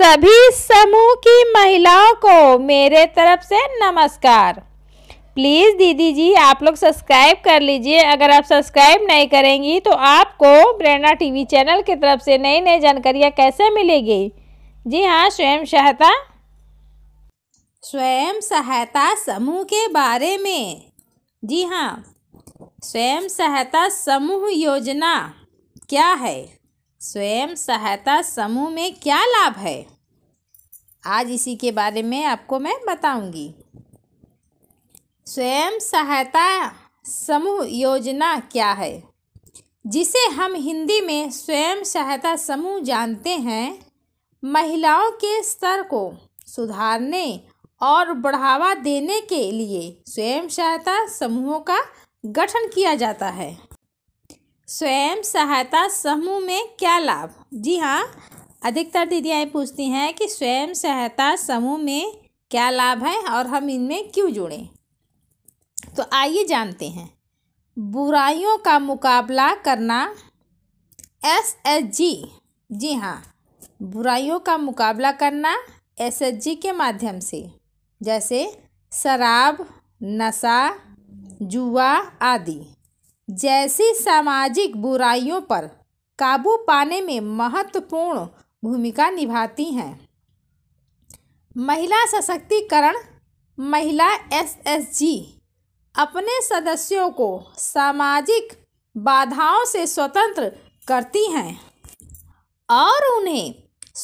सभी समूह की महिलाओं को मेरे तरफ से नमस्कार प्लीज़ दीदी जी आप लोग सब्सक्राइब कर लीजिए अगर आप सब्सक्राइब नहीं करेंगी तो आपको प्रेरणा टीवी चैनल की तरफ से नई नई जानकारियाँ कैसे मिलेगी जी हाँ स्वयं सहायता स्वयं सहायता समूह के बारे में जी हाँ स्वयं सहायता समूह योजना क्या है स्वयं सहायता समूह में क्या लाभ है आज इसी के बारे में आपको मैं बताऊंगी स्वयं सहायता समूह योजना क्या है जिसे हम हिंदी में स्वयं सहायता समूह जानते हैं महिलाओं के स्तर को सुधारने और बढ़ावा देने के लिए स्वयं सहायता समूहों का गठन किया जाता है स्वयं सहायता समूह में क्या लाभ जी हाँ अधिकतर दीदियाँ पूछती हैं कि स्वयं सहायता समूह में क्या लाभ है और हम इनमें क्यों जुड़ें तो आइए जानते हैं बुराइयों का मुकाबला करना एस एच जी जी हाँ बुराइयों का मुकाबला करना एस एच जी के माध्यम से जैसे शराब नशा जुआ आदि जैसी सामाजिक बुराइयों पर काबू पाने में महत्वपूर्ण भूमिका निभाती हैं महिला सशक्तिकरण महिला एसएसजी अपने सदस्यों को सामाजिक बाधाओं से स्वतंत्र करती हैं और उन्हें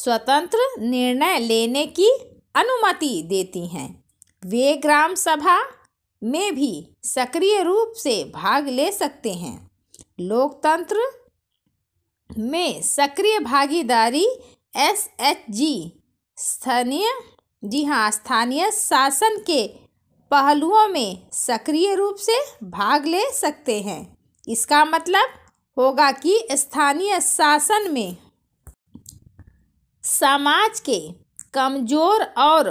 स्वतंत्र निर्णय लेने की अनुमति देती हैं वे ग्राम सभा में भी सक्रिय रूप से भाग ले सकते हैं लोकतंत्र में सक्रिय भागीदारी एस एच जी स्थानीय जी हाँ स्थानीय शासन के पहलुओं में सक्रिय रूप से भाग ले सकते हैं इसका मतलब होगा कि स्थानीय शासन में समाज के कमज़ोर और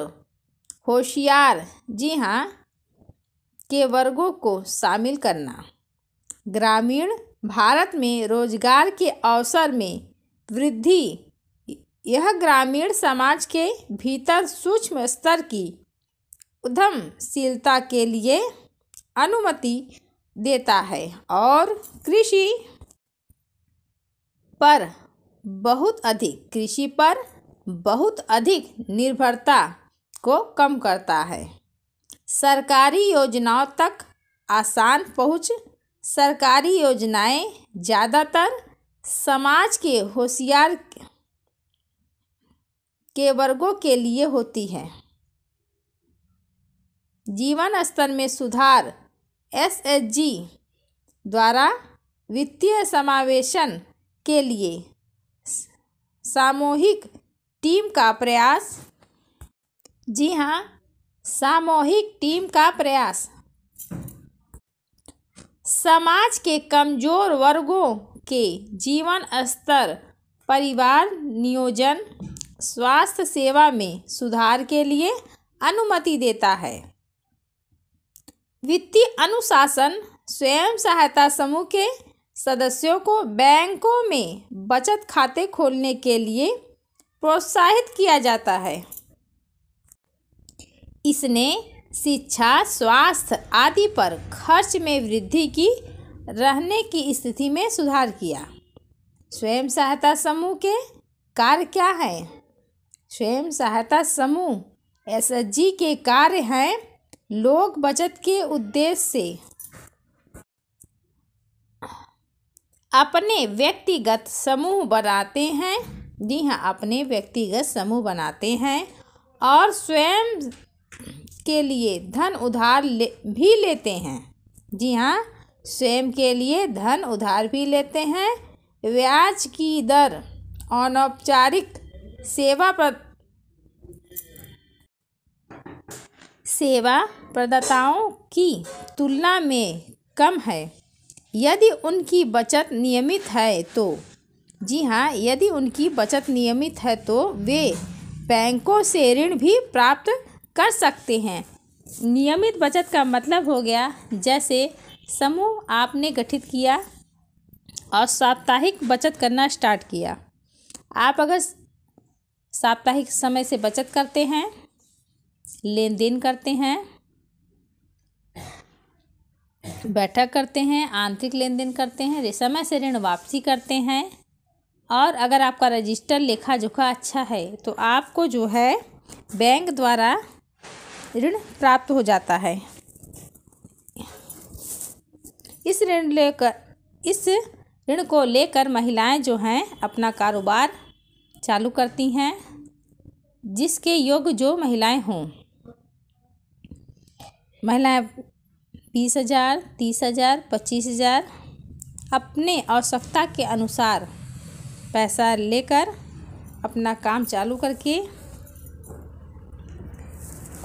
होशियार जी हाँ के वर्गों को शामिल करना ग्रामीण भारत में रोजगार के अवसर में वृद्धि यह ग्रामीण समाज के भीतर सूक्ष्म स्तर की उद्यमशीलता के लिए अनुमति देता है और कृषि पर बहुत अधिक कृषि पर बहुत अधिक निर्भरता को कम करता है सरकारी योजनाओं तक आसान पहुँच सरकारी योजनाएं ज़्यादातर समाज के होशियार के वर्गों के लिए होती है जीवन स्तर में सुधार जी द्वारा वित्तीय समावेशन के लिए सामूहिक टीम का प्रयास जी हाँ सामूहिक टीम का प्रयास समाज के कमज़ोर वर्गों के जीवन स्तर परिवार नियोजन स्वास्थ्य सेवा में सुधार के लिए अनुमति देता है वित्तीय अनुशासन स्वयं सहायता समूह के सदस्यों को बैंकों में बचत खाते खोलने के लिए प्रोत्साहित किया जाता है इसने शिक्षा स्वास्थ्य आदि पर खर्च में वृद्धि की रहने की स्थिति में सुधार किया स्वयं सहायता समूह के कार्य क्या हैं स्वयं सहायता समूह एस के कार्य हैं लोग बचत के उद्देश्य से अपने व्यक्तिगत समूह बनाते हैं जी हाँ अपने व्यक्तिगत समूह बनाते हैं और स्वयं के लिए धन उधार ले भी लेते हैं जी हाँ स्वयं के लिए धन उधार भी लेते हैं ब्याज की दर अनौपचारिक सेवा प्र सेवा प्रदाताओं की तुलना में कम है यदि उनकी बचत नियमित है तो जी हाँ यदि उनकी बचत नियमित है तो वे बैंकों से ऋण भी प्राप्त कर सकते हैं नियमित बचत का मतलब हो गया जैसे समूह आपने गठित किया और साप्ताहिक बचत करना स्टार्ट किया आप अगर साप्ताहिक समय से बचत करते हैं लेन देन करते हैं बैठक करते हैं आंतरिक लेन देन करते हैं समय से ऋण वापसी करते हैं और अगर आपका रजिस्टर लेखा जोखा अच्छा है तो आपको जो है बैंक द्वारा ऋण प्राप्त हो जाता है इस ऋण लेकर इस ऋण को लेकर महिलाएं जो हैं अपना कारोबार चालू करती हैं जिसके योग्य जो महिलाएं हों महिलाएं बीस हज़ार तीस हज़ार पच्चीस हज़ार अपने आवश्यकता के अनुसार पैसा लेकर अपना काम चालू करके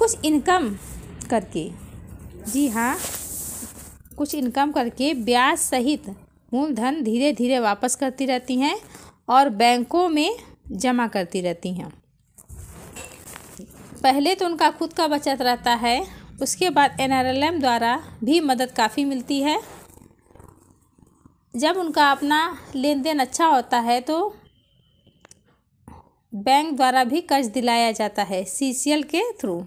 कुछ इनकम करके जी हाँ कुछ इनकम करके ब्याज सहित मूलधन धीरे धीरे वापस करती रहती हैं और बैंकों में जमा करती रहती हैं पहले तो उनका खुद का बचत रहता है उसके बाद एन द्वारा भी मदद काफ़ी मिलती है जब उनका अपना लेन देन अच्छा होता है तो बैंक द्वारा भी कर्ज दिलाया जाता है सी के थ्रू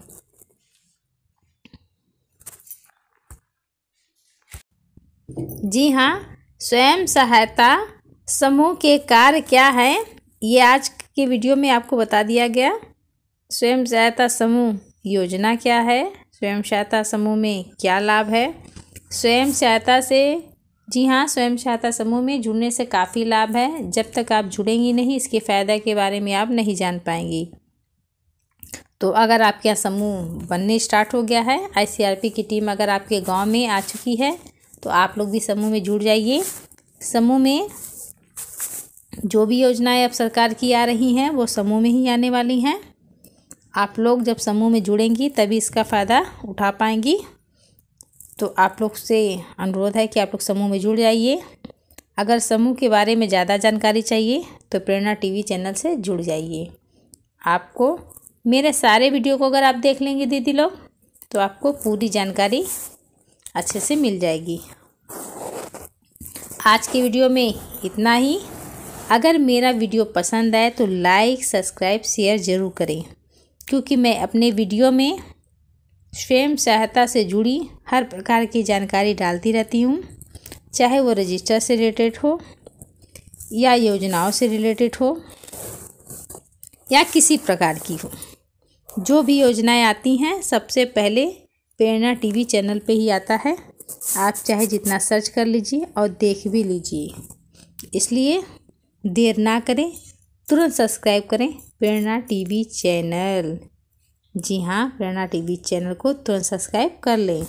जी हाँ स्वयं सहायता समूह के कार्य क्या है ये आज के वीडियो में आपको बता दिया गया स्वयं सहायता समूह योजना क्या है स्वयं सहायता समूह में क्या लाभ है स्वयं सहायता से जी हाँ स्वयं सहायता समूह में जुड़ने से काफ़ी लाभ है जब तक आप जुड़ेंगी नहीं इसके फ़ायदे के बारे में आप नहीं जान पाएंगी तो अगर आपके यहाँ समूह बनने स्टार्ट हो गया है आईसीआरपी की टीम अगर आपके गांव में आ चुकी है तो आप लोग भी समूह में जुड़ जाइए समूह में जो भी योजनाएं अब सरकार की आ रही हैं वो समूह में ही आने वाली हैं आप लोग जब समूह में जुड़ेंगी तभी इसका फ़ायदा उठा पाएंगी तो आप लोग से अनुरोध है कि आप लोग समूह में जुड़ जाइए अगर समूह के बारे में ज़्यादा जानकारी चाहिए तो प्रेरणा टीवी चैनल से जुड़ जाइए आपको मेरे सारे वीडियो को अगर आप देख लेंगे दीदी लोग तो आपको पूरी जानकारी अच्छे से मिल जाएगी आज के वीडियो में इतना ही अगर मेरा वीडियो पसंद आए तो लाइक सब्सक्राइब शेयर ज़रूर करें क्योंकि मैं अपने वीडियो में स्वयं सहायता से जुड़ी हर प्रकार की जानकारी डालती रहती हूँ चाहे वो रजिस्टर से रिलेटेड हो या योजनाओं से रिलेटेड हो या किसी प्रकार की हो जो भी योजनाएं आती हैं सबसे पहले प्रेरणा टीवी चैनल पे ही आता है आप चाहे जितना सर्च कर लीजिए और देख भी लीजिए इसलिए देर ना करें तुरंत सब्सक्राइब करें प्रेरणा टीवी चैनल जी हाँ प्रेरणा टीवी चैनल को तुरंत सब्सक्राइब कर लें